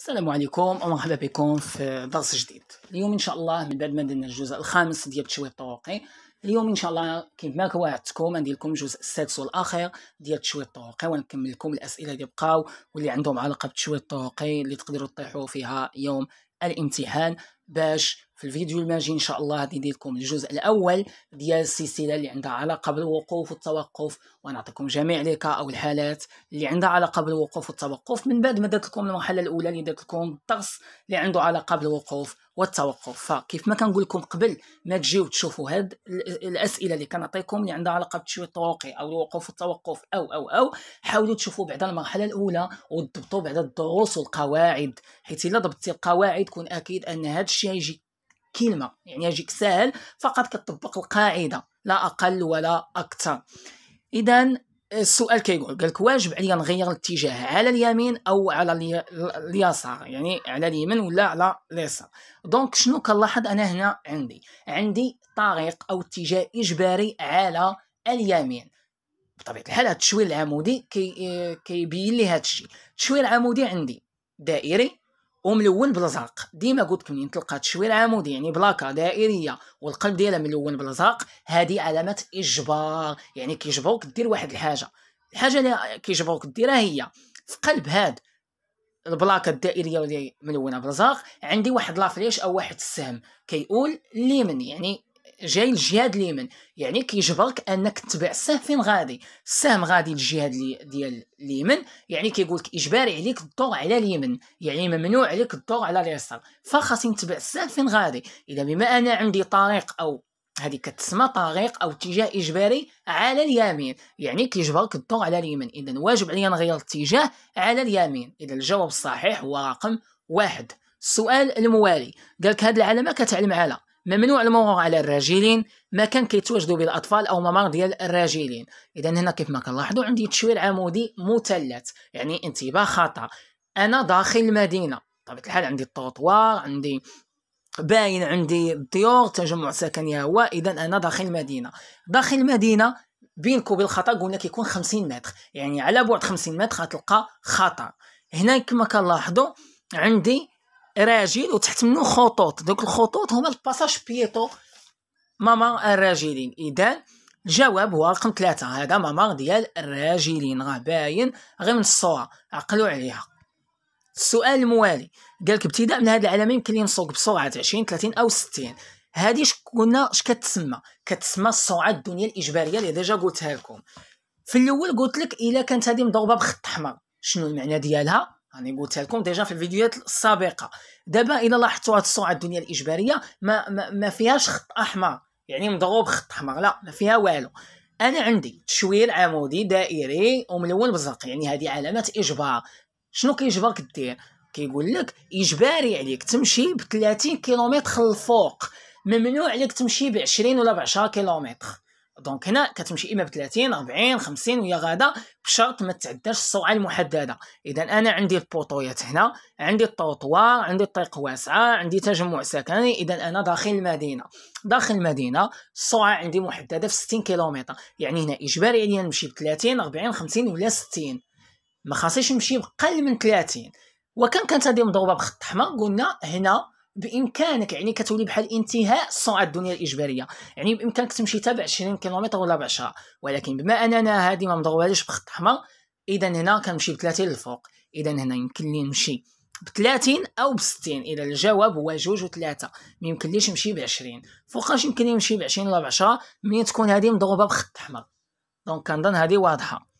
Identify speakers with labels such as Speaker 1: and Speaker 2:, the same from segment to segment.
Speaker 1: السلام عليكم ومرحبا بكم في درس جديد اليوم ان شاء الله من بعد ما درنا الجزء الخامس ديال التشويه الطرقي اليوم ان شاء الله كيف ما وعدتكم ندير لكم الجزء السادس والاخير ديال التشويه الطرقي ونكمل لكم الاسئله اللي بقاو واللي عندهم علاقه بالتشويه الطرقي اللي تقدروا تطيحوا فيها يوم الامتحان باش في الفيديو الماجي ان شاء الله غادي ندير لكم الجزء الاول ديال السلسله اللي عندها علاقه بالوقوف والتوقف ونعطيكم جميع ليكا او الحالات اللي عندها علاقه بالوقوف والتوقف من بعد ما درت لكم المرحله الاولى اللي درت لكم الدرس اللي عنده علاقه بالوقوف والتوقف فكيف ما كنقول لكم قبل ما تجيو تشوفوا هاد الاسئله اللي كنعطيكم اللي عندها علاقه بالتشويه الطرقي او الوقوف والتوقف او او او حاولوا تشوفوا بعد المرحله الاولى وتضبطوا بعد الدروس والقواعد حيت الا ضبطتي القواعد كون اكيد ان هادشي الشيء يجي كلمه يعني يجيك سهل فقط كتطبق القاعده لا اقل ولا اكثر اذا السؤال كيقول قالك واجب عليا نغير الاتجاه على اليمين او على اليسار يعني على اليمين ولا على اليسار دونك شنو كنلاحظ انا هنا عندي عندي طريق او اتجاه اجباري على اليمين بطبيعه الحال هذا التشويه العمودي كيبين كي لي هذا الشيء التشويه العمودي عندي دائري وملون بالزرق ديما قلت من تلقى تشوير عمودي يعني بلاكه دائريه والقلب ديالها ملون بالزرق هذه علامه اجبار يعني كيجبروك دير واحد الحاجه الحاجه اللي كيجبروك ديرها هي في قلب هاد البلاكه الدائريه اللي ملونه بالزرق عندي واحد لافليش او واحد السهم كيقول ليمن يعني جاي لجهاد اليمن يعني كيجبرك انك تتبع السهم فين غادي السهم غادي للجهاد ديال اليمن يعني كيقول لك اجباري عليك الدور على اليمن يعني ممنوع عليك الدور على اليسار فخاصني نتبع السهم فين غادي اذا بما انا عندي طريق او هذه كتسمى طريق او اتجاه اجباري على اليمين يعني كيجبرك الدور على اليمين اذا واجب عليا نغير الاتجاه على اليمين اذا الجواب الصحيح هو رقم واحد السؤال الموالي قالك هاد العلامه كتعلم على ممنوع المرور على الراجلين ما كان كيتواجدوا به الاطفال او ممر ديال الراجلين اذا هنا كيف ما كنلاحظوا عندي تشويل عمودي مثلث يعني انتباه خطا انا داخل المدينه بطبيعه الحال عندي الطوطوار عندي باين عندي الديور تجمع سكني هو اذا انا داخل المدينه داخل المدينه بينك وبين الخطا قلنا كيكون 50 متر يعني على بعد 50 متر غتلقى خطا هنا كما كنلاحظوا عندي راجل وتحت منه خطوط دوك الخطوط هما الباساج بيتو ماما الراجلين اذا الجواب هو رقم ثلاثة هذا ماما ديال الراجلين راه باين غير من الصورة عقلوا عليها السؤال الموالي قالك ابتداء من هذه العلامة يمكن لي نسوق بسرعة 20 30 أو 60 هذه شكون اش كتسمى كتسمى السرعة الدنيا الإجبارية اللي ديجا قلتها لكم في الأول قلت لك إلا كانت هذه مضروبة بخط أحمر شنو المعنى ديالها راني قلت لكم ديجا في الفيديوهات السابقه دابا الى لاحظتوا هاد السرعه الدنيا الاجباريه ما, ما, ما فيهاش خط احمر يعني مضروب خط احمر لا ما فيها والو انا عندي تشوير عمودي دائري وملون بزرق يعني هذه علامات اجبار شنو كيجبرك دير كيقول لك اجباري عليك تمشي ب 30 كيلومتر للفوق ممنوع عليك تمشي ب 20 ولا ب 10 كيلومتر دونك هنا كتمشي اما ب 30 40 50 ويا غادا بشرط ما تعداش السرعه المحدده اذا انا عندي البوطويات هنا عندي الطوطوار عندي الطريق واسعه عندي تجمع سكني اذا انا داخل المدينه داخل المدينه السرعه عندي محدده في 60 كيلومتر يعني هنا اجباري عليا نمشي ب 30 40 50 ولا 60 ما خاصنيش نمشي بقل من 30 وكان كانت هذه مضروبه بخط احمر قلنا هنا بامكانك يعني كتولي بحال انتهاء السرعه الدنيا الاجباريه يعني بامكانك تمشي تابع 20 كيلومتر ولا ب 10 ولكن بما اننا هذه ما مضروبهاش بخط احمر اذا هنا كنمشي ب 30 للفوق اذا هنا يمكن لي نمشي ب 30 او ب 60 اذا الجواب هو جوج وثلاثه ما يمكنليش نمشي ب 20 فوقاش يمكن لي نمشي ب 20 ولا ب 10 ملي تكون هذه مضروبه بخط احمر دونك كنظن هذه واضحه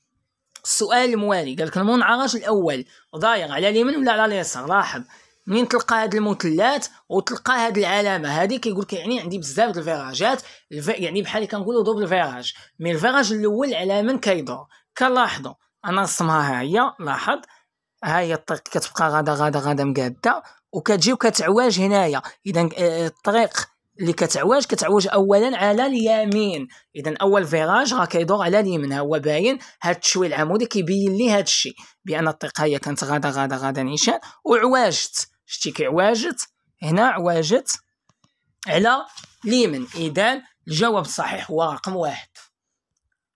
Speaker 1: السؤال الموالي قال لك المنعرج الاول ضاير على اليمين ولا على اليسار لاحظ منين تلقى هاد المثلث وتلقى هاد العلامه هادي كيقول لك يعني عندي بزاف ديال الفيراجات الف... يعني بحال اللي كنقولوا دوبل فيراج مي الفيراج الاول على من كيدور كنلاحظوا انا رسمها ها هي لاحظ ها هي الطريق كتبقى غادا غادا غادا مقاده وكتجي وكتعواج هنايا اذا آه، الطريق اللي كتعواج كتعوج اولا على اليمين اذا اول فيراج راه كيدور على اليمين هو باين هاد التشويه العمودي كيبين لي هاد الشيء بان الطريق هي كانت غادا غادا غادا نيشان وعواجت شتي كيعواجت هنا عواجت على ليمن اذا الجواب الصحيح هو رقم واحد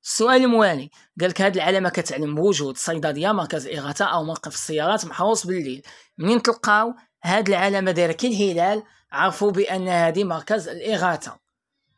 Speaker 1: السؤال الموالي قال لك هذه العلامه كتعلم بوجود صيدليه مركز اغاثه او موقف السيارات محروس بالليل منين تلقاو هذه العلامه دايره كي الهلال عرفوا بان هذه مركز الاغاثه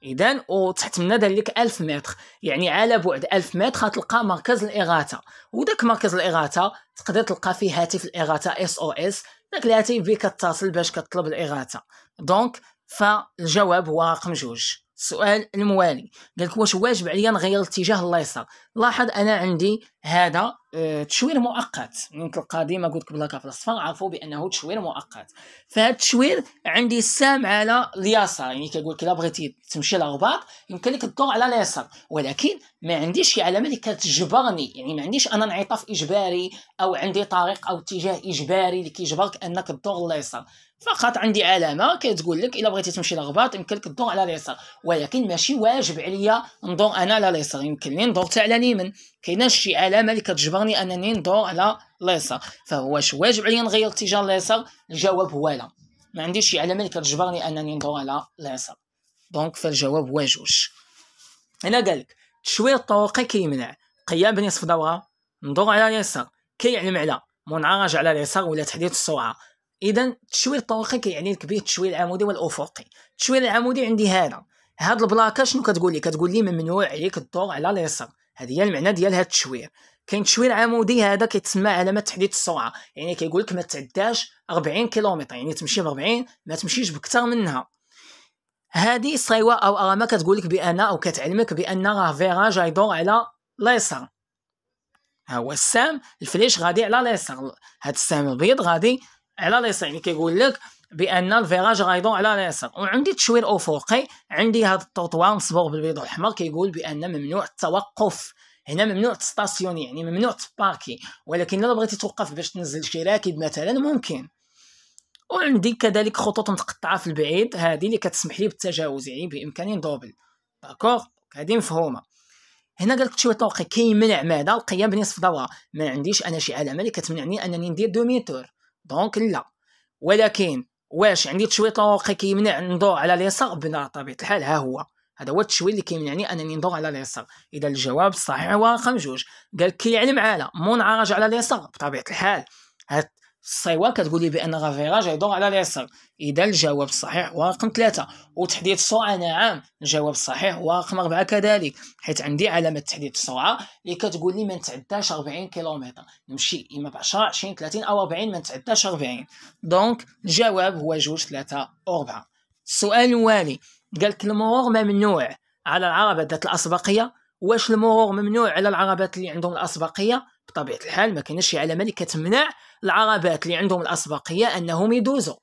Speaker 1: اذا وتحت منا دار لك 1000 متر يعني على بعد 1000 متر غتلقى مركز الاغاثه وداك مركز الاغاثه تقدر تلقى فيه هاتف الاغاثه اس او اس داك اللي عاتي بي كتصل باش كطلب الاغاثه دونك فالجواب هو رقم جوج السؤال الموالي قالك واش واجب عليا نغير الاتجاه يسر لاحظ انا عندي هذا آه، تشوير مؤقت يمكن القديم قلت قبل في فلسفه عرفوا بانه تشوير مؤقت فهاد التشوير عندي السام على اليسار يعني كيقول لك الا بغيتي تمشي للرباط يمكن لك الدور على اليسار ولكن ما عنديش شي علامه اللي كتجبرني يعني ما عنديش انا انعطاف اجباري او عندي طريق او اتجاه اجباري اللي كيجبرك انك تدور لليسار فقط عندي علامه كتقول لك الا بغيتي تمشي للرباط يمكن لك الدور على اليسار ولكن ماشي واجب عليا ندور انا على اليسار يمكن لي ندور حتى على اليمين كاينه شي علامه اللي كتجبرني انني ندور على اليسار فهو واش واجب عليا نغير الاتجاه اليسار الجواب هو لا ما عنديش شي علامه اللي كتجبرني انني ندور على اليسار دونك فالجواب هو جوج هنا قالك التشويه الطرقي كيمنع قيام بنصف دوره ندور على اليسار كيعلم على منعرج على اليسار ولا تحديد السرعه اذا التشويه الطرقي كيعني لك به التشويه العمودي والافقي التشويه العمودي عندي هذا هاد البلاكه شنو كتقول لي كتقول لي ممنوع عليك الدور على اليسار هذه هي المعنى ديال هذا التشوير كاين تشوير عمودي هذا كيتسمى علامه تحديد السرعه يعني كيقول لك ما تعداش 40 كيلومتر يعني تمشي ب 40 ما تمشيش بكثر منها هذه الصيوه او ارامه كتقول لك بان او كتعلمك بان راه فيراج يدور على اليسار ها هو السام الفليش غادي على اليسار هذا السام البيض غادي على اليسار يعني كيقول لك بان الفيراج غيدور على اليسار وعندي تشوير افقي عندي هذا التوطوار مصبوغ بالبيض والاحمر كيقول بان ممنوع التوقف هنا ممنوع تستاسيوني يعني ممنوع تباركي ولكن الا بغيتي توقف باش تنزل شي راكب مثلا ممكن وعندي كذلك خطوط متقطعه في البعيد هذه اللي كتسمح لي بالتجاوز يعني بامكاني ندوبل داكور هذه مفهومه هنا قالك شي توقي كيمنع ماذا القيام بنصف دورة ما عنديش انا شي علامه اللي كتمنعني انني ندير دوميتور دونك لا ولكن واش عندي تشوي طرقي كيمنع ندور على اليسار بطبيعه الحال ها هو هذا هو التشوي اللي كيمنعني انني ندور على اليسار اذا الجواب الصحيح هو رقم جوج قال كيعلم عاله منعرج على اليسار بطبيعه الحال هاد الصيوه كتقول لي بان رافيراج يدور على اليسار اذا الجواب الصحيح هو رقم ثلاثة وتحديد السرعه نعم الجواب الصحيح هو رقم أربعة كذلك حيت عندي علامه تحديد السرعه اللي كتقول لي ما نتعداش 40 كيلومتر نمشي اما ب 10 20 30 او 40 ما نتعداش 40 دونك الجواب هو جوج ثلاثة أربعة السؤال الوالي قال لك المرور ممنوع على العربات ذات الاسبقيه واش المرور ممنوع على العربات اللي عندهم الاسبقيه بطبيعه الحال ما كاينش شي علامه اللي كتمنع العربات اللي عندهم الأسبقية أنهم يدوزوا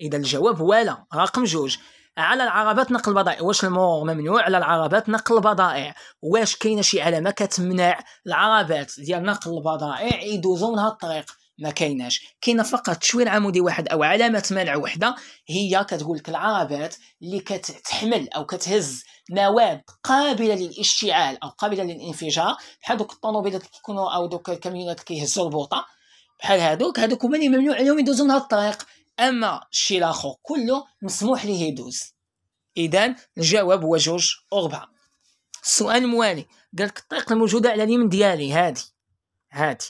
Speaker 1: إذا الجواب هو لا رقم جوج على العربات نقل البضائع واش المور ممنوع على العربات نقل البضائع واش كاينه شي علامه كتمنع العربات ديال نقل البضائع يدوزوا من هاد الطريق ما كايناش كاينه فقط تشوين عمودي واحد او علامه منع وحده هي كتقول لك العربات اللي كتحمل او كتهز مواد قابله للاشتعال او قابله للانفجار بحال دوك الطوموبيلات اللي كيكونوا او دوك الكاميونات اللي كيهزوا البوطه بحال هادوك هادوك هما اللي ممنوع عليهم يدوزوا من هاد الطريق اما الشيء الاخر كله مسموح ليه يدوز اذا الجواب هو جوج اربعة السؤال الموالي قالك الطريق الموجوده على اليمين ديالي هادي هادي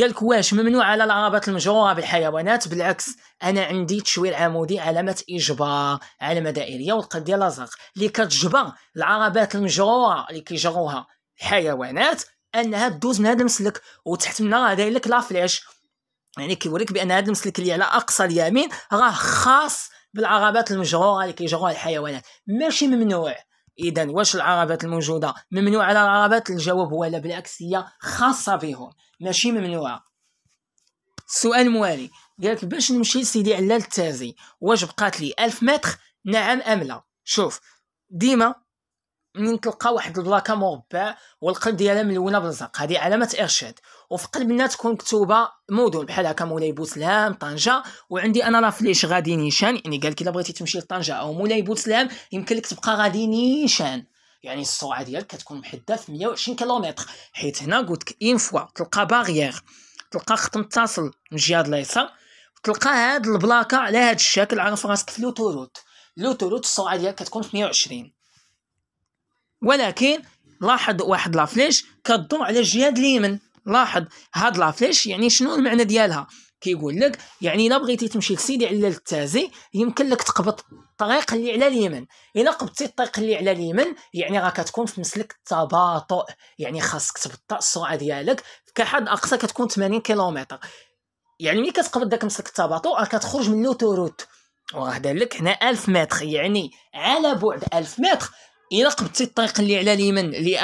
Speaker 1: قال لك واش ممنوع على العربات المجروره بالحيوانات بالعكس انا عندي تشوير عمودي علامه اجبار علامه دائريه والقد ديال لازق اللي كتجبر العربات المجروره اللي كيجروها الحيوانات انها دوز من هذا المسلك وتحت منها داير لك لا فلاش يعني كيوريك بان هذا المسلك اللي على اقصى اليمين راه خاص بالعربات المجروره اللي كيجروها الحيوانات ماشي ممنوع اذا واش العربات الموجوده ممنوع على العربات الجواب هو لا بالعكس هي خاصه بهم ماشي ممنوعه السؤال الموالي قالك باش نمشي لسيدي على التازي واش بقات لي 1000 متر نعم ام لا شوف ديما من تلقى واحد البلاكه مربع والقلب ديالها ملونه بالزرق هذه علامه ارشاد وفي قلبنا تكون مكتوبه مدن بحال هكا مولاي بوسلام طنجه وعندي انا لا فليش غادي نيشان يعني قال لك الا بغيتي تمشي لطنجه او مولاي بوسلام يمكن لك تبقى غادي نيشان يعني السرعه ديالك كتكون محدده في 120 كيلومتر حيت هنا قلت لك اين فوا تلقى باريير تلقى خط متصل من جهه اليسار تلقى هاد البلاكه على هاد الشكل عرف راسك في لوتوروت لوتوروت السرعه ديالك كتكون في 120 ولكن لاحظ واحد لافليش كدور على الجهه اليمين لاحظ هاد لافيش يعني شنو المعنى ديالها كيقول لك يعني الا بغيتي تمشي لسيدي على التازي يمكن لك تقبط الطريق اللي على اليمن الا قبضتي الطريق اللي على اليمن يعني راه كتكون في مسلك التباطؤ يعني خاصك تبطأ السرعه ديالك كحد اقصى كتكون 80 كيلومتر يعني ملي كتقبض داك مسلك التباطؤ راه كتخرج من لوتوروت وراه لك هنا 1000 متر يعني على بعد 1000 متر الا قبضتي الطريق اللي على اليمن اللي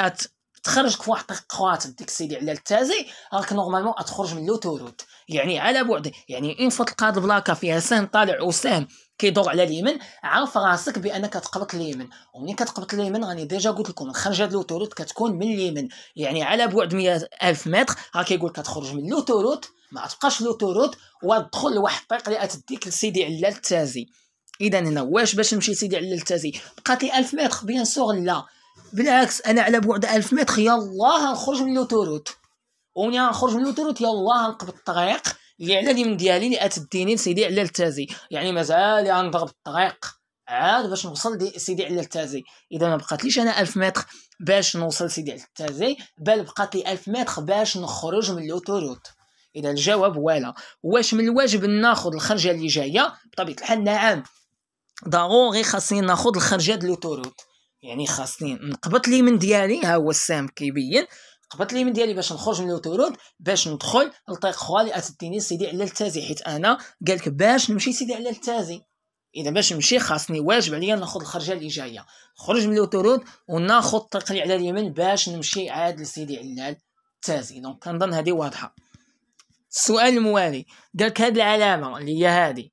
Speaker 1: تخرجك في واحد القواطب ديك السيدي على التازي راك نورمالمون تخرج من لوتورود يعني على بعد يعني اون فوت تلقى البلاكه فيها سهم طالع وسهم كيدور على اليمين عارف راسك بانك تقبط اليمين ومنين كتقبط اليمين راني ديجا قلت لكم الخرجه لوتوروت كتكون من اليمين يعني على بعد 100000 متر راك كيقول كتخرج من لوتوروت ما تبقاش لوتوروت وتدخل لواحد الطريق اللي تديك لسيدي علال التازي اذا هنا واش باش نمشي سيدي علال التازي بقات لي 1000 متر بيان سور لا بالعكس انا على بعد ألف متر يلاه نخرج من لوتوروت وني نخرج من لوتوروت يلاه نقبل الطريق اللي على اليمين ديالي اللي اتديني سيدي على التازي يعني مازال غنضرب الطريق عاد باش نوصل دي سيدي على التازي اذا ما بقاتليش انا ألف متر باش نوصل سيدي على التازي بل بقات لي 1000 متر باش نخرج من لوتوروت اذا الجواب ولا واش من الواجب ناخذ الخرجه اللي جايه بطبيعه الحال نعم ضروري خاصني ناخذ الخرجه ديال لوتوروت يعني خاصني نقبط لي من ديالي ها هو السهم كيبين قبط لي من ديالي باش نخرج من لوتورود باش ندخل لطيق خوالي اتديني سيدي على التازي حيت انا قالك باش نمشي سيدي على التازي اذا باش نمشي خاصني واجب عليا ناخذ الخرجه اللي جايه نخرج من لوتورود وناخذ الطريق اللي على اليمين باش نمشي عاد لسيدي علال التازي دونك كنظن هذه واضحه السؤال الموالي قالك هاد العلامه اللي هي هذه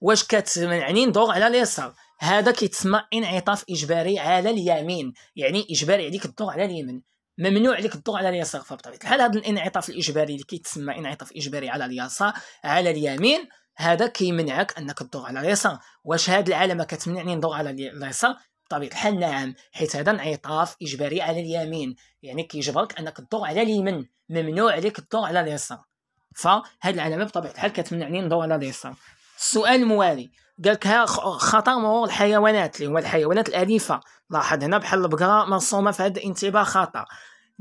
Speaker 1: واش كتمنعني ندور على اليسار هذا كيتسمى انعطاف اجباري على اليمين يعني اجباري عليك الضوء على اليمين ممنوع عليك الضوء على اليسار فبطبيعه الحال هذا الانعطاف الاجباري اللي كيتسمى انعطاف اجباري على اليسار على اليمين هذا كيمنعك انك تدور على اليسار واش هاد العلامه كتمنعني ندور على اليسار بطبيعه الحال نعم حيت هذا انعطاف اجباري على اليمين يعني كيجبرك انك تدور على اليمين ممنوع عليك تدور على اليسار فهاد العلامه بطبيعه الحال كتمنعني ندور على اليسار السؤال الموالي قال لك خطر مرور الحيوانات اللي هو الحيوانات الاليفه لاحظ هنا بحال البقره مرسومه في هذا الانتباه خطا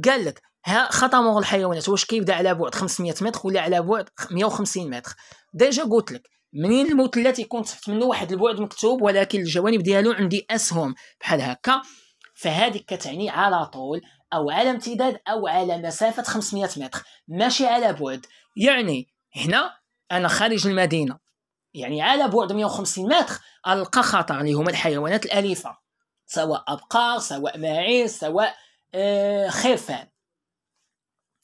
Speaker 1: قال لك ها خطر مرور الحيوانات واش كيبدا على بعد 500 متر ولا على بعد 150 متر ديجا قلت لك منين المثلث يكون تحت منه واحد البعد مكتوب ولكن الجوانب ديالو عندي اسهم بحال هكا فهذه كتعني على طول او على امتداد او على مسافه 500 متر ماشي على بعد يعني هنا انا خارج المدينه يعني على بعد 150 متر ألقى خطر اللي هما الحيوانات الأليفة سواء أبقار سواء ماعز سواء آه، خرفان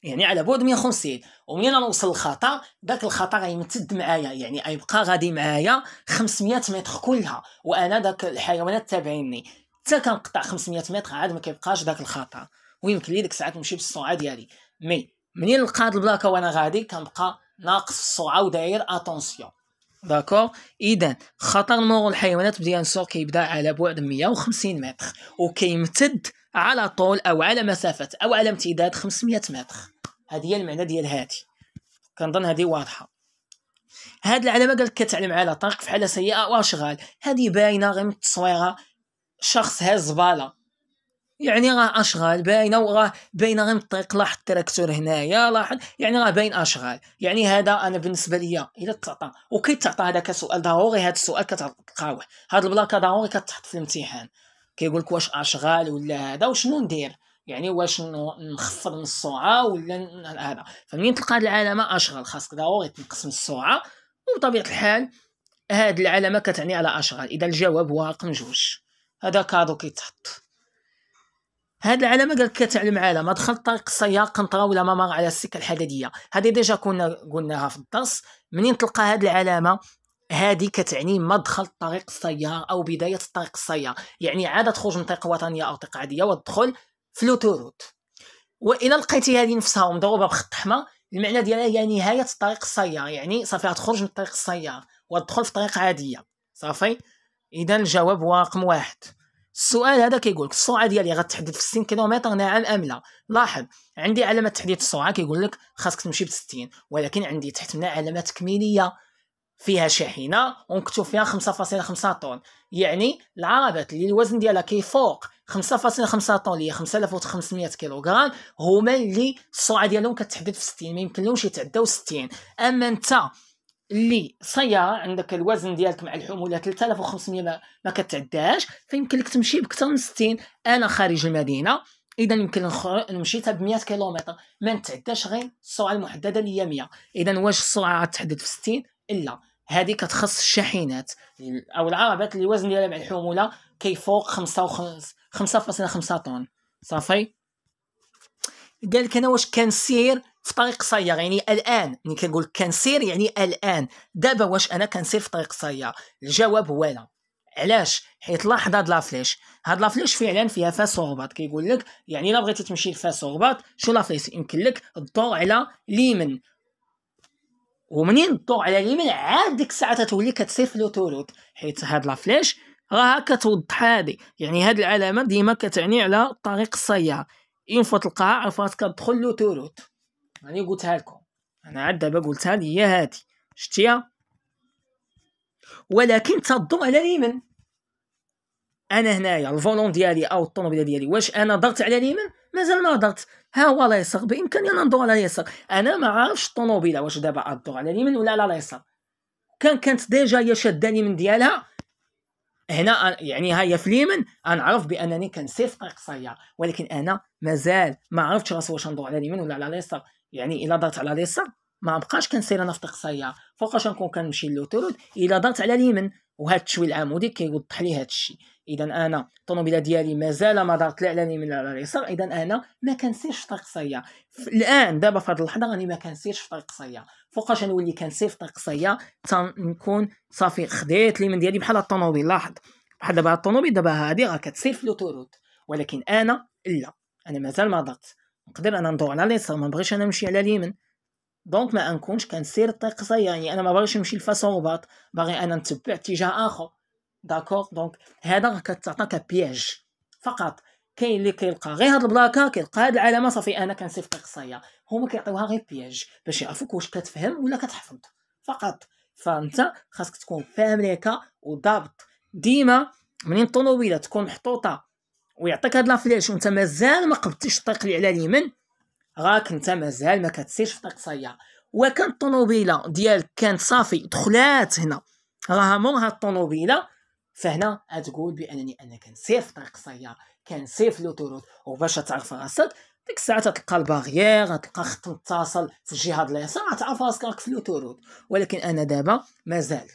Speaker 1: يعني على بعد 150 ومين نوصل للخطر داك الخطر غيمتد معايا يعني غيبقى غادي معايا 500 متر كلها وانا داك الحيوانات تابعيني حتى كنقطع 500 متر عاد ما كيبقاش داك الخطر ويمكن لي ديك الساعه نمشي بالسرعه ديالي مي منين هاد البلاكه وانا غادي كنبقى ناقص السرعه وداير اتونسيون داكور اذا خطر مرور الحيوانات ديال سور كيبدا على بعد 150 متر وكيمتد على طول او على مسافه او على امتداد 500 متر هذه هي المعنى ديال هذه كنظن هذه واضحه هاد العلامه قالك كتعلم على طرق في حاله سيئه واشغال هذه باينه غير من التصويره شخص هاز باله يعني راه اشغال باينه وراه باينه غير من الطريق لاحظ التراكتور هنايا لاحظ يعني راه باين اشغال يعني هذا انا بالنسبه ليا الا تعطى وكيتعطى هذا كسؤال ضروري هذا السؤال كتلقاوه هذا البلاكه ضروري كتحط في الامتحان كيقول لك واش اشغال ولا هذا وشنو ندير يعني واش نخفض من السرعه ولا هذا فمنين تلقى هذه العلامه اشغال خاصك ضروري تنقص من السرعه وبطبيعه الحال هذه العلامه كتعني على اشغال اذا الجواب هو رقم جوج هذا كادو كيتحط هاد العلامه قال كتعلم علامه دخل طريق السيار قنطره ولا ما مر على السكه الحديديه هذه ديجا كنا قلناها في الدرس منين تلقى هاد العلامه هذه كتعني مدخل طريق السيار او بدايه طريق السيار يعني عاد تخرج من طريق وطنيه او طريق عاديه وتدخل في لوتوروت والا لقيتي هذه نفسها ومضروبه بخط احمر المعنى ديالها هي نهايه طريق السيار يعني صافي غتخرج من طريق السيار وتدخل في طريق عاديه صافي اذا الجواب هو رقم واحد السؤال هذا كيقول لك السرعه ديالي غتحدد في 60 كيلومتر نعم ام لا لاحظ عندي علامه تحديد السرعه كيقول لك خاصك تمشي ب 60 ولكن عندي تحت منها علامه تكميليه فيها شاحنه ومكتوب فيها 5.5 طن يعني العربات اللي الوزن ديالها كيفوق 5.5 طن اللي هي 5500 كيلوغرام هما اللي السرعه ديالهم كتحدد في 60 ما يمكنلهمش يتعداو 60 اما انت اللي سياره عندك الوزن ديالك مع الحموله 3500 ما, ما كتعداش فيمكن لك تمشي بكثر من 60 انا خارج المدينه اذا يمكن نمشي حتى ب 100 كيلومتر ما نتعداش غير السرعه المحدده اللي هي 100 اذا واش السرعه غتحدد في 60 لا هذه كتخص الشاحنات او العربات اللي الوزن ديالها مع الحموله كيفوق 5.5 طن صافي قال لك انا واش كنسير في طريق سيار يعني الان ملي يعني كنقول كنسير يعني الان دابا واش انا كنسير في طريق سيار الجواب هو لا علاش حيت لاحظ هاد لافليش هاد لافليش فعلا فيها فاس ورباط كيقول لك يعني الا بغيتي تمشي لفاس ورباط شو لافليش يمكن لك الدور على اليمين ومنين تدور على ليمن عاد ديك الساعه تتولي كتسير في لوتوروت حيت هاد لافليش راها كتوضح هادي يعني هاد العلامه ديما كتعني على طريق السيار اون فوا تلقاها عرفات كتدخل لوتوروت راني قلتها لكم انا عاد دابا قلتها لي هي هادي شتيها ولكن تضم على اليمن انا هنايا الفولون ديالي او الطوموبيله ديالي واش انا ضغط على اليمن مازال ما ضغط ها هو يسق بامكاني انا ندور على اليسار انا ما عارفش الطوموبيله واش دابا ادور على اليمن ولا على اليسار كان كانت ديجا هي شاده اليمن ديالها هنا يعني هاي في اليمن غنعرف بانني كنسيف في ولكن انا مازال ما عرفتش راسي واش ندور على اليمن ولا على اليسار يعني الا ضغط على اليسار ما بقاش كنسير انا في طريق سياره فوقاش نكون كنمشي للوتورود الا ضغط على اليمين وهذا التشويه العمودي كيوضح لي هذا الشيء اذا انا الطوموبيله ديالي مازال ما ضغط لا على اليمين لا على اليسار اذا انا ما كنسيرش في طريق سياره الان دابا في هذه اللحظه راني ما كنسيرش في طريق سياره فوقاش نولي كنسير في طريق سياره تنكون صافي خديت اليمين ديالي بحال الطوموبيل لاحظ بحال دابا الطوموبيل دابا هذه راه كتسير في لوتورود ولكن انا لا انا مازال ما درت نقدر انا ندور على اليسار ما بغيتش انا نمشي على اليمين دونك ما نكونش كنسير الطريق الطقسه يعني انا ما باغيش نمشي لفاسون رباط باغي انا نتبع اتجاه اخر داكور دونك هذا راه كتعطى كبياج فقط كاين اللي كيلقى غير هاد البلاكه كيلقى هاد العلامه صافي انا الطريق القصيه هما كيعطيوها غير بياج باش يعرفوك واش كتفهم ولا كتحفظ فقط فانت خاصك تكون فاهم ليكا وضابط ديما منين الطوموبيله تكون محطوطه ويعطيك هاد لافليش وانت مازال ما قبضتيش الطريق اللي على اليمين راك انت مازال ما كتسيرش في طريق سيار وكان الطوموبيله ديالك كانت صافي دخلات هنا راها هاد الطوموبيله فهنا تقول بانني انا كنسير في طريق السياره كنسير في لوتوروت وباش تعرف راسك ديك الساعه تلقى الباريير غتلقى خط متصل في الجهه ديال اليسار غتعرف راسك راك في لوتوروت ولكن انا دابا مازال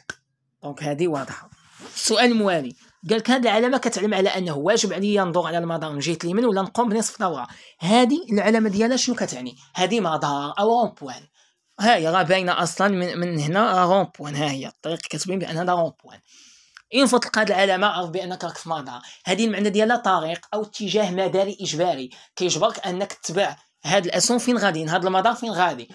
Speaker 1: دونك هذه واضحه السؤال الموالي قال كان العلامه كتعلم على انه واجب عليا ندور على المدار من جهه اليمين ولا نقوم بنصف دوره هذه العلامه ديالها شنو كتعني هذه مدار او بوان ها هي راه باينه اصلا من, من هنا آه، بوان ها هي الطريق كتبين بان هذا بوان ان فتلقى هذه العلامه عرف بانك راك في مدار هذه المعنى ديالها طريق او اتجاه مداري اجباري كيجبرك انك تتبع هاد الاسهم فين غاديين هاد المدار فين غادي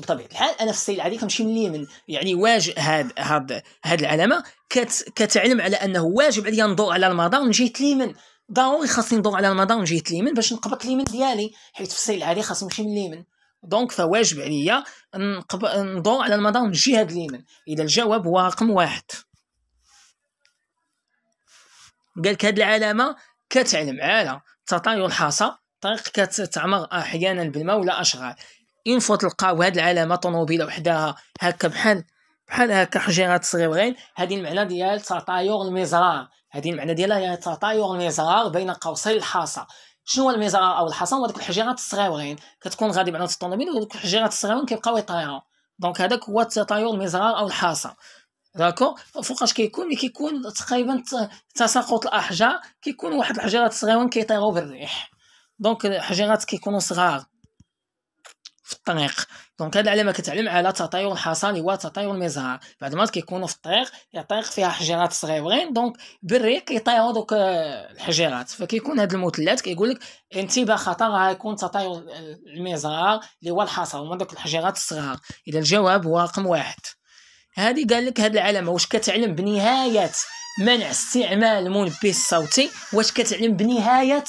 Speaker 1: بطبيعه الحال انا في السيل العادي كنمشي من اليمن يعني واجه هاد هاد هاد العلامه كت كتعلم على انه واجب عليا ندور على المدار من جهه اليمن ضروري خاصني ندور على المدار من جهه اليمن باش نقبط اليمن ديالي حيت في السيل العادي خاصني نمشي من اليمن دونك فواجب عليا ندور على المدار من جهه اليمن اذا الجواب هو رقم واحد قال لك هاد العلامه كتعلم على تطاير الحصى طريق كتعمر احيانا بالماء ولا اشغال فوا تلقاو هاد العلامه طوموبيله وحدها هكا بحال بحال هكا حجيرات صغيرين هادي المعنى ديال تطاير المزرار هادي المعنى ديالها هي تطاير المزرار بين قوسين الحاصه شنو هو المزرار او الحصى هو ديك الحجيرات الصغيورين كتكون غادي بعنا الطوموبيل ودوك الحجيرات الصغيورين كيبقاو يطيروا دونك هذاك هو تطاير المزرار او الحاصى داكو فوقاش كيكون ملي كيكون تقريبا تساقط الاحجار كيكون واحد الحجيرات الصغيرين كيطيروا بالريح دونك الحجيرات كيكونوا صغار في الطريق دونك هذا العلامه كتعلم على تطاير هو تطاير المزهر بعد ما كيكونوا في الطريق الطريق فيها حجرات صغيورين دونك بالريق كيطيروا دوك آه، الحجرات فكيكون هذا المثلث كيقول لك انتباه خطر غيكون تطاير المزهر اللي هو الحصى هما دوك الحجرات الصغار اذا الجواب هو رقم واحد هذه قال لك هذه العلامه واش كتعلم بنهايه منع استعمال المنبه الصوتي واش كتعلم بنهايه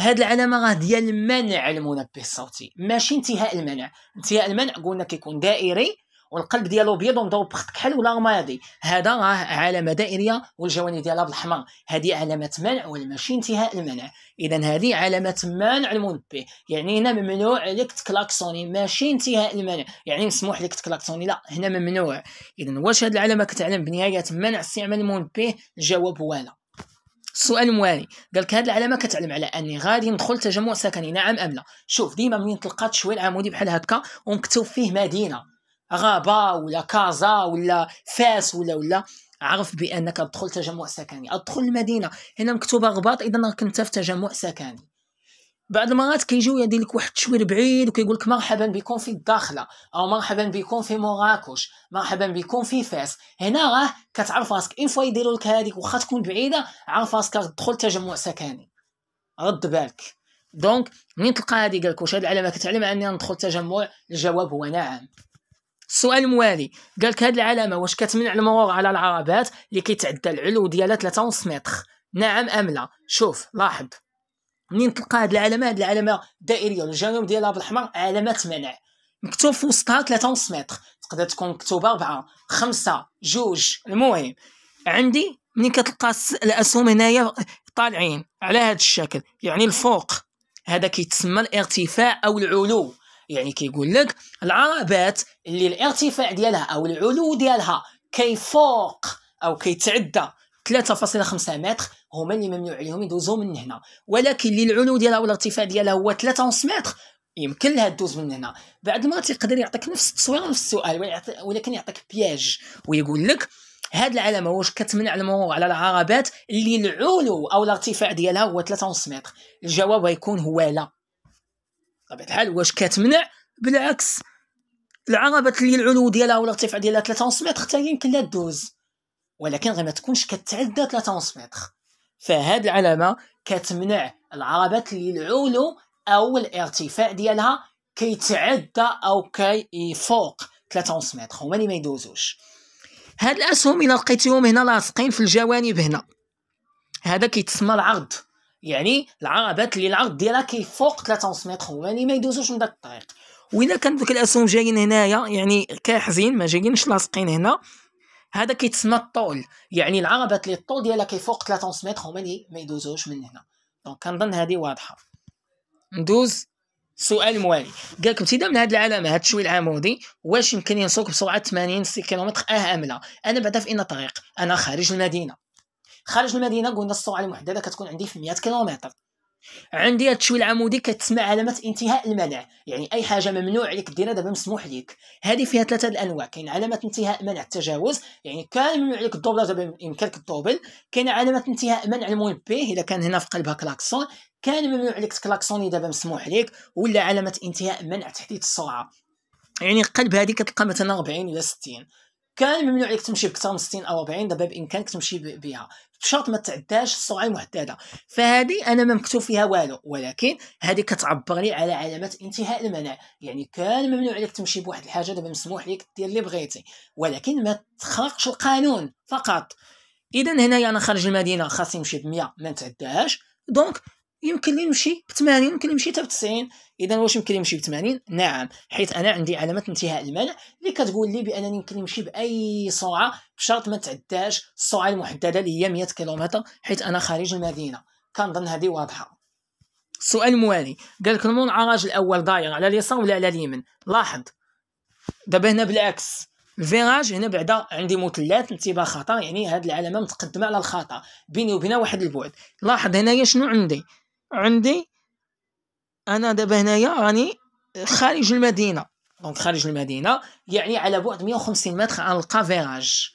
Speaker 1: هاد العلامه راه ديال منع المنبه الصوتي ماشي انتهاء المنع انتهاء المنع قلنا كيكون دائري والقلب ديالو ابيض ومضوب بخط كحل ولا رمادي هذا راه علامه دائريه والجوانب ديالها بالحمر هذه علامه منع والماشي انتهاء المنع اذا هذه علامه منع المنبه يعني هنا ممنوع لك تكلاكسوني ماشي انتهاء المنع يعني مسموح لك تكلاكسوني لا هنا ممنوع اذا واش هذه العلامه كتعلم بنهايه منع استعمال المنبه الجواب هو لا السؤال الموالي قال لك هذه العلامه كتعلم على اني غادي ندخل تجمع سكني نعم ام لا شوف ديما ملي تلقى شويه العمودي بحال هكا ونكتب فيه مدينه غابه ولا كازا ولا فاس ولا ولا عرف بانك تدخل تجمع سكني ادخل المدينه هنا مكتوبه غباط اذا راك في تجمع سكني بعض المرات كيجيو يدير لك واحد التشوير بعيد وكيقول لك مرحبا بكم في الداخله او مرحبا بكم في مراكش مرحبا بكم في فاس هنا راه كتعرف راسك ان فوا يديروا لك هذيك واخا تكون بعيده عرف راسك تدخل تجمع سكني رد بالك دونك منين تلقى هذه قال لك واش هذه العلامه كتعلم اني ندخل تجمع الجواب هو نعم السؤال الموالي قال لك هذه العلامه واش كتمنع المرور على العربات اللي كيتعدى العلو ديالها 3.5 متر نعم ام لا شوف لاحظ منين تلقى هاد العلامه هاد العلامه دائريه الجنوب ديالها بالاحمر علامه منع مكتوب في وسطها 3 ونص متر تقدر تكون مكتوبه 4 5 جوج المهم عندي منين كتلقى الاسهم هنايا طالعين على هذا الشكل يعني الفوق هذا كيتسمى الارتفاع او العلو يعني كيقول لك العربات اللي الارتفاع ديالها او العلو ديالها كيفوق او كيتعدى 3.5 متر هما اللي ممنوع عليهم يدوزو من هنا ولكن للعلو ديالها ولا الارتفاع ديالها هو 3 متر يمكن لها دوز من هنا بعد المرات يقدر يعطيك نفس التصويره نفس السؤال ولكن يعطيك بياج ويقول لك هاد العلامه واش كتمنع المرور على العربات اللي العلو او الارتفاع ديالها هو 3 متر الجواب غيكون هو لا بطبيعه الحال واش كتمنع بالعكس العربات اللي العلو ديالها او الارتفاع ديالها 3 متر حتى يمكن لها دوز ولكن غير ما تكونش كتعدى 3 متر فهاد العلامه كتمنع العربات اللي العلو او الارتفاع ديالها كيتعدى او كيفوق 3 متر هما اللي ما يدوزوش هاد الاسهم الى لقيتيهم هنا لاصقين في الجوانب هنا هذا كيتسمى العرض يعني العربات اللي العرض ديالها كيفوق 3 متر هما اللي ما يدوزوش من داك الطريق وإذا كان دوك الاسهم جايين هنايا يعني كاحزين ما جايينش لاصقين هنا هذا كيتسمى الطول يعني العربات اللي الطول ديالها كيفوق 300 متر هما اللي ما يدوزوش من هنا دونك كنظن هذه واضحه ندوز سؤال موالي قال ابتداء من هذه العلامه هذا الشوي العمودي واش يمكن ينسوك بسرعه 80 كيلومتر اه ام لا انا بعدا في ان طريق انا خارج المدينه خارج المدينه قلنا السرعه المحدده كتكون عندي في 100 كيلومتر عندي التشويه العمودي كتسمى علامه انتهاء المنع يعني اي حاجه ممنوع عليك ديرها دابا مسموح ليك هذه فيها ثلاثه الانواع كاين علامه انتهاء منع التجاوز يعني كان ممنوع عليك الدوبل دابا يمكنك الدوبل كاين علامه انتهاء منع المنبه اذا كان هنا في قلبها كلاكسون كان ممنوع عليك تكلاكسوني دابا مسموح ليك ولا علامه انتهاء منع تحديد السرعه يعني قلب هذه كتلقى مثلا 40 ولا 60 كان ممنوع عليك تمشي بكثر من 60 او 40 دابا بامكانك تمشي بها بشرط ما تعداش السرعه المحدده فهذه انا ما مكتوب فيها والو ولكن هذه كتعبر لي على علامه انتهاء المنع يعني كان ممنوع عليك تمشي بواحد الحاجه دابا مسموح لك دير اللي بغيتي ولكن ما تخرقش القانون فقط اذا هنايا انا خارج المدينه خاصني نمشي ب 100 ما نتعداهاش دونك يمكن لي نمشي ب 80 يمكن لي نمشي حتى ب 90 اذا واش يمكن لي نمشي ب 80 نعم حيث انا عندي علامه انتهاء المانع اللي كتقول لي بانني يمكن نمشي باي سرعه بشرط ما تعداش السرعه المحدده اللي هي 100 كيلومتر حيث انا خارج المدينه كنظن هذه واضحه السؤال الموالي قال لك المنعرج الاول داير على اليسار ولا على اليمين لاحظ دابا هنا بالعكس الفيراج هنا بعدا عندي مثلث انتباه خطر يعني هاد العلامه متقدمه على الخطا بيني وبينها واحد البعد لاحظ هنايا شنو عندي عندي انا دابا هنايا راني خارج المدينه دونك خارج المدينه يعني على بعد 150 متر غنلقى فيراج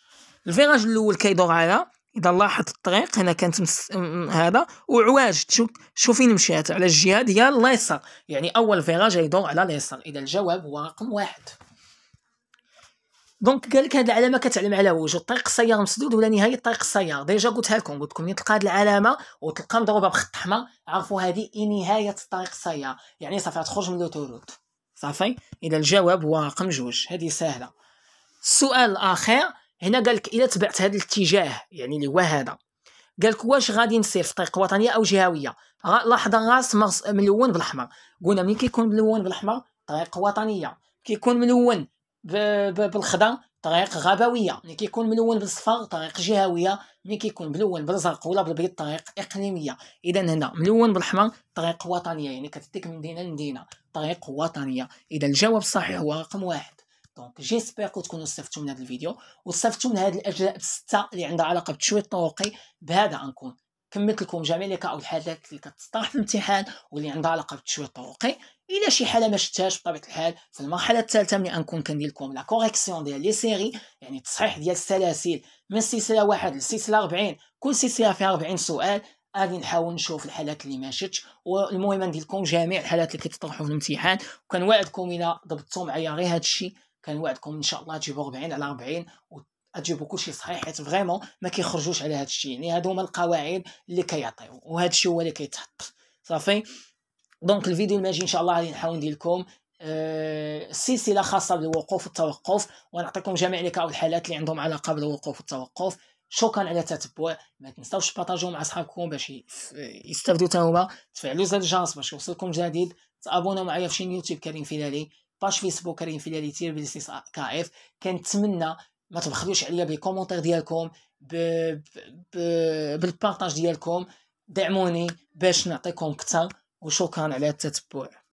Speaker 1: الفيراج الاول كيدور على اذا لاحظت الطريق هنا كانت مس... م... هذا وعواج شوف شوفين مشات على الجهه ديال اليسار يعني اول فيراج يدور على اليسار اذا الجواب هو رقم واحد دونك قال لك هذه العلامه كتعلم على وجود طريق السيار مسدود ولا نهايه طريق السيار ديجا قلتها لكم قلت لكم ملي تلقى هذه العلامه وتلقى مضروبه بخط احمر عرفوا هذه إيه نهايه طريق السيار يعني صافي تخرج من لوتوروت صافي اذا الجواب هو رقم جوج هذه سهله السؤال الاخير هنا قال لك الا تبعت هذا الاتجاه يعني اللي هو هذا قال لك واش غادي نسير في طريق وطنيه او جهويه لاحظ الراس ملون بالاحمر قلنا ملي كيكون ملون بالاحمر طريق وطنيه كيكون ملون بالخضر طريق غابويه ملي كيكون ملون بالصفر طريق جهويه ملي كيكون ملون بالزرق ولا بالبيض طريق اقليميه اذا هنا ملون بالحمر طريق وطنيه يعني كتديك من مدينه لمدينه طريق وطنيه اذا الجواب الصحيح هو رقم واحد دونك جيسبيغ تكونوا استفدتوا من هذا الفيديو واستفدتوا من هذه الاجزاء السته اللي عندها علاقه بالتشويه الطرقي بهذا غنكون كملت لكم جميع اللي او الحالات اللي كتطرح في الامتحان واللي عندها علاقه بالتشويه الطرقي الا شي حاله ما شفتهاش بطبيعه الحال في المرحله الثالثه ملي غنكون كندير لكم لا كوريكسيون ديال لي سيري يعني التصحيح ديال السلاسل من سلسله واحد للسلسله 40 كل سلسله فيها 40 سؤال غادي نحاول نشوف الحالات اللي ما شفتش والمهم ندير لكم جميع الحالات اللي كيتطرحوا في الامتحان وكنوعدكم الى ضبطتوا معايا غير هذا الشيء كنوعدكم ان شاء الله تجيبوا 40 على 40 اجيبوا كلشي صحيح حيت فريمون ما كيخرجوش على هذا الشيء يعني هادو هما القواعد اللي كيعطيو وهذا الشيء هو اللي كيتحط صافي دونك الفيديو الماجي ان شاء الله غادي نحاول ندير لكم أه سلسله خاصه بالوقوف والتوقف ونعطيكم جميع لكاء الحالات اللي عندهم علاقه بالوقوف والتوقف شكرا على التتبع ما تنساوش تبارطاجيو مع اصحابكم باش يستافدوا حتى هما تفعلوا زر الجرس باش يوصلكم جديد تابونا معايا في شين يوتيوب كريم فيلالي باش فيسبوك كريم فيلالي تير بيزنس كاف كنتمنى ما تبخلوش عليا بالكومونتير ديالكم ب... ب... بالبارطاج ديالكم دعموني باش نعطيكم كثر وشكرا على التتبع